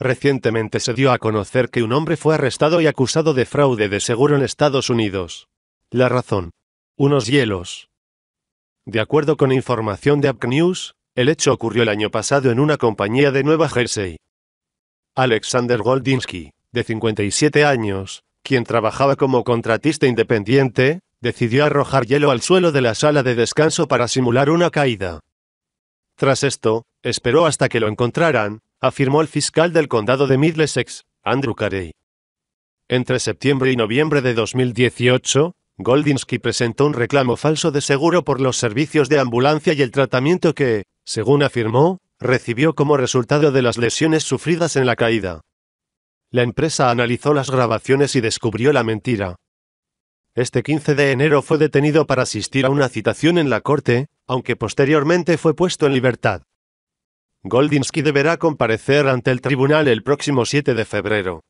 Recientemente se dio a conocer que un hombre fue arrestado y acusado de fraude de seguro en Estados Unidos. La razón. Unos hielos. De acuerdo con información de Upnews News, el hecho ocurrió el año pasado en una compañía de Nueva Jersey. Alexander Goldinsky, de 57 años, quien trabajaba como contratista independiente, decidió arrojar hielo al suelo de la sala de descanso para simular una caída. Tras esto, esperó hasta que lo encontraran, afirmó el fiscal del condado de Middlesex, Andrew Carey. Entre septiembre y noviembre de 2018, Goldinsky presentó un reclamo falso de seguro por los servicios de ambulancia y el tratamiento que, según afirmó, recibió como resultado de las lesiones sufridas en la caída. La empresa analizó las grabaciones y descubrió la mentira. Este 15 de enero fue detenido para asistir a una citación en la corte, aunque posteriormente fue puesto en libertad. Goldinsky deberá comparecer ante el tribunal el próximo 7 de febrero.